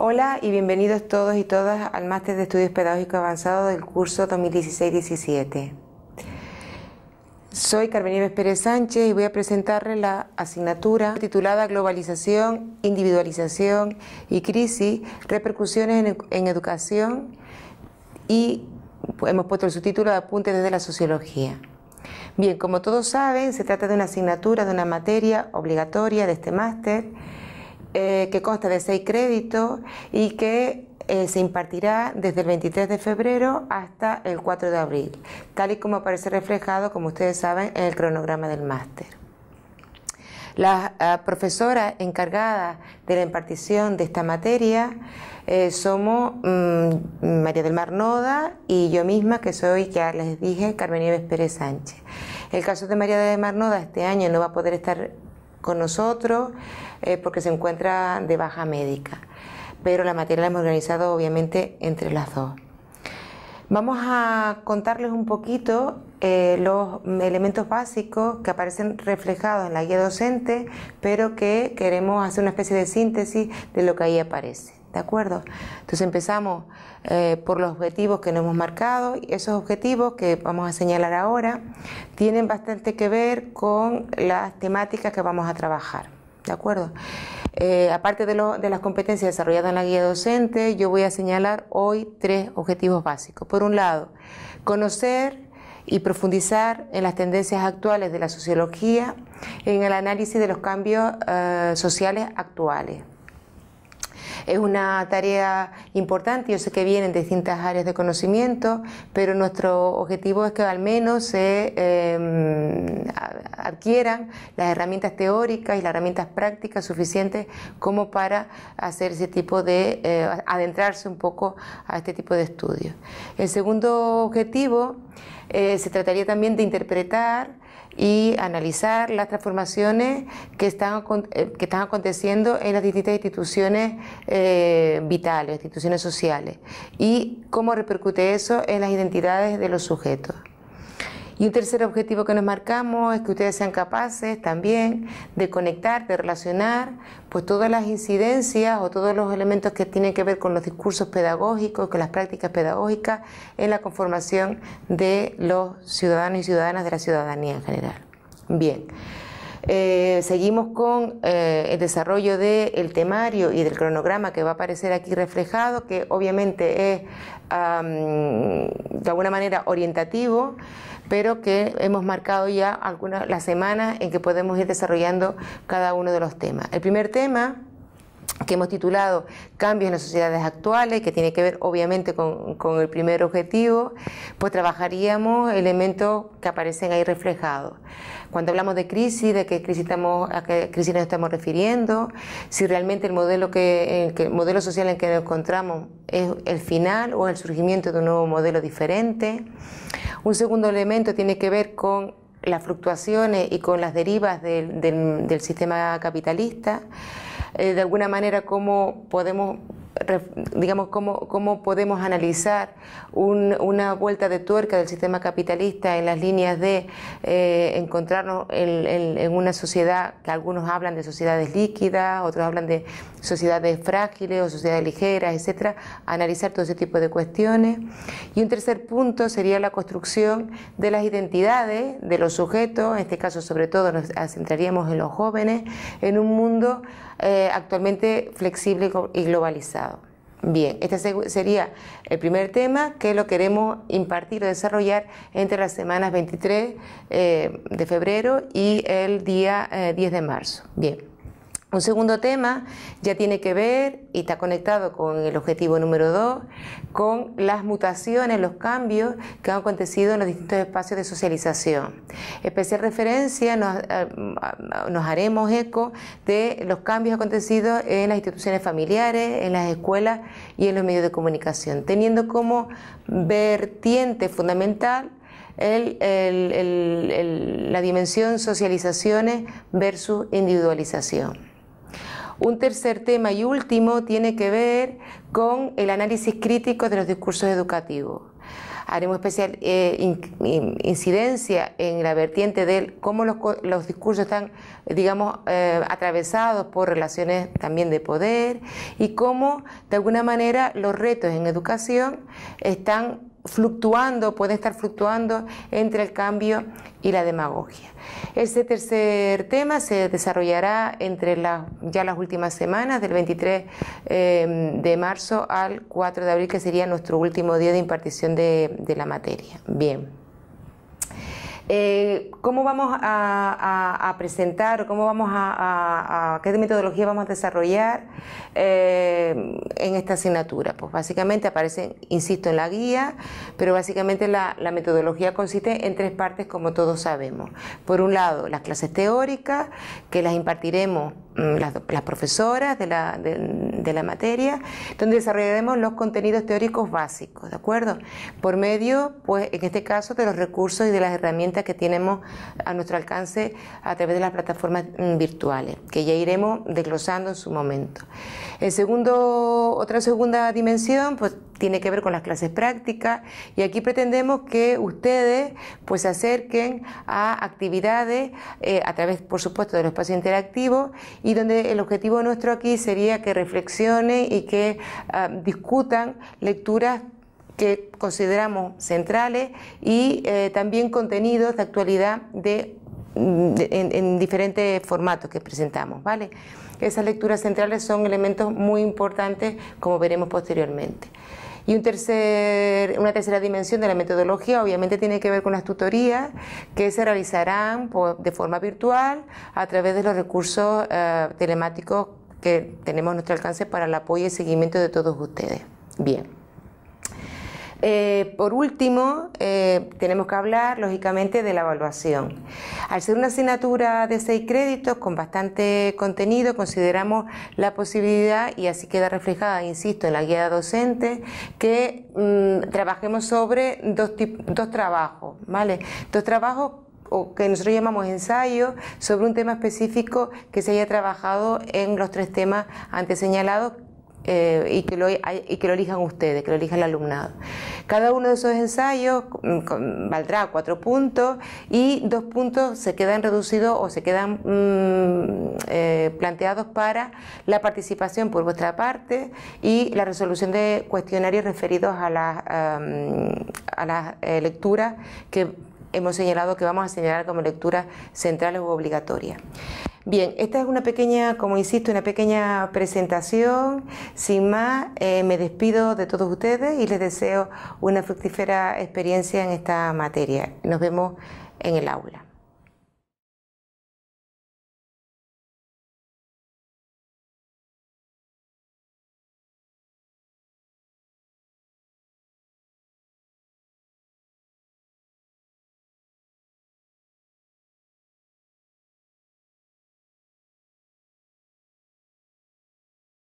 Hola y bienvenidos todos y todas al Máster de Estudios Pedagógicos Avanzados del curso 2016-17. Soy Carmen Ives Pérez Sánchez y voy a presentarles la asignatura titulada Globalización, Individualización y Crisis, Repercusiones en, en Educación y hemos puesto el subtítulo de Apuntes desde la Sociología. Bien, como todos saben, se trata de una asignatura, de una materia obligatoria de este máster eh, que consta de seis créditos y que eh, se impartirá desde el 23 de febrero hasta el 4 de abril, tal y como aparece reflejado, como ustedes saben, en el cronograma del máster. Las ah, profesoras encargadas de la impartición de esta materia eh, somos mm, María del Mar Noda y yo misma, que soy, ya les dije, Carmen Nieves Pérez Sánchez. El caso de María del Mar Noda este año no va a poder estar nosotros eh, porque se encuentra de baja médica, pero la materia la hemos organizado obviamente entre las dos. Vamos a contarles un poquito eh, los elementos básicos que aparecen reflejados en la guía docente, pero que queremos hacer una especie de síntesis de lo que ahí aparece de acuerdo? Entonces empezamos eh, por los objetivos que nos hemos marcado y esos objetivos que vamos a señalar ahora tienen bastante que ver con las temáticas que vamos a trabajar. ¿De acuerdo? Eh, aparte de, las competencias desarrolladas en la guía docente, yo voy a señalar hoy tres objetivos básicos. Por un lado, conocer y profundizar en las tendencias actuales de la sociología, en el análisis de los cambios eh, sociales actuales. Es una tarea importante, yo sé que vienen de distintas áreas de conocimiento, pero nuestro objetivo es que al menos se em, adquieran las herramientas teóricas y las herramientas prácticas suficientes como para hacer ese tipo de, eh, adentrarse un poco a este tipo de estudios. El segundo objetivo eh, se trataría también de interpretar y analizar las transformaciones eh, que están, aconteciendo en las distintas instituciones eh, vitales, instituciones sociales, y cómo repercute eso en las identidades de los sujetos. Y un tercer objetivo que nos marcamos es que ustedes sean capaces también de conectar, de relacionar, pues todas las incidencias o todos los elementos que tienen que ver con los discursos pedagógicos, con las prácticas pedagógicas, en la conformación de los ciudadanos y ciudadanas de la ciudadanía en general. Bien. Eh, seguimos con eh, el desarrollo del temario y del cronograma que va a aparecer aquí reflejado, que obviamente es de alguna manera orientativo pero que hemos marcado ya algunas las semanas en que podemos ir desarrollando cada uno de los temas. El primer tema que hemos titulado Cambios en las sociedades actuales, que tiene que ver obviamente con, el primer objetivo, pues trabajaríamos elementos que aparecen ahí reflejados. Cuando hablamos de crisis, de qué crisis, estamos, a qué crisis nos estamos refiriendo, si realmente el modelo, que, el modelo social en que nos encontramos es el final o el surgimiento de un nuevo modelo diferente. Un segundo elemento tiene que ver con las fluctuaciones y con las derivas del, sistema capitalista, eh, de alguna manera cómo podemos digamos, cómo, podemos analizar una vuelta de tuerca del sistema capitalista en las líneas de eh, encontrarnos en, en, una sociedad que algunos hablan de sociedades líquidas, otros hablan de sociedades frágiles o sociedades ligeras, etcétera, analizar todo ese tipo de cuestiones. Y un tercer punto sería la construcción de las identidades de los sujetos, en este caso sobre todo nos centraríamos en los jóvenes, en un mundo eh, actualmente flexible y globalizado. Bien, este sería el primer tema que lo queremos impartir o desarrollar entre las semanas 23 eh, de febrero y el día 10 eh, de marzo. Bien. Un segundo tema ya tiene que ver y está conectado con el objetivo número dos, con las mutaciones, los cambios que han acontecido en los distintos espacios de socialización. Especial referencia nos, eh, mm, haremos eco de los cambios acontecidos en las instituciones familiares, en las escuelas y en los medios de comunicación, teniendo como vertiente fundamental la dimensión socializaciones versus individualización. Un tercer tema y último tiene que ver con el análisis crítico de los discursos educativos. Haremos especial eh, incidencia en la vertiente de cómo los, discursos están, digamos, eh, atravesados por relaciones también de poder y cómo, de alguna manera, los retos en educación están fluctuando, puede estar fluctuando entre el cambio y la demagogia. Ese tercer tema se desarrollará entre las, ya las últimas semanas, del 23 em, de marzo al 4 de abril, que sería nuestro último día de impartición de, de la materia. Bien. Eh, ¿cómo vamos a, presentar o cómo vamos a, qué metodología vamos a desarrollar eh, en esta asignatura? Pues básicamente aparece, insisto, en la guía, pero básicamente la metodología consiste en tres partes, como todos sabemos. Por un lado, las clases teóricas, que las impartiremos Mm, las, profesoras de la, de, de la, materia, donde desarrollaremos los contenidos teóricos básicos, ¿de acuerdo? Por medio, pues en este caso, de los recursos y de las herramientas que tenemos a nuestro alcance a través de las plataformas mm, virtuales, que ya iremos desglosando en su momento. el segundo, otra segunda dimensión, pues tiene que ver con las clases prácticas y aquí pretendemos que ustedes pues se acerquen a actividades eh, a través por supuesto del espacio interactivo y donde el objetivo nuestro aquí sería que reflexionen y que ah, discutan lecturas que consideramos centrales y eh, también contenidos de actualidad en, en, diferentes formatos que presentamos, ¿vale? Esas lecturas centrales son elementos muy importantes, como veremos posteriormente. Y tercer, una tercera dimensión de la metodología obviamente tiene que ver con las tutorías que se realizarán de forma virtual a través de los recursos eh, telemáticos que tenemos a nuestro alcance para el apoyo y seguimiento de todos ustedes. Bien. Eh, por último, eh, tenemos que hablar, lógicamente, de la evaluación. Al ser una asignatura de seis créditos con bastante contenido, consideramos la posibilidad, y así queda reflejada, insisto, en la guía docente, que mm, trabajemos sobre dos, dos trabajos, ¿vale? Dos trabajos o que nosotros llamamos ensayo sobre un tema específico que se haya trabajado en los tres temas antes señalados eh, y, que lo, elijan ustedes, que lo elija el alumnado. Cada uno de esos ensayos mm, valdrá cuatro puntos y dos puntos se quedan reducidos o se quedan mm, eh, planteados para la participación por vuestra parte y la resolución de cuestionarios referidos a las, eh, mm, a las lecturas que hemos señalado que vamos a señalar como lecturas centrales u obligatorias. Bien, esta es una pequeña, como insisto, una pequeña presentación. Sin más, eh, me despido de todos ustedes y les deseo una fructífera experiencia en esta materia. Nos vemos en el aula.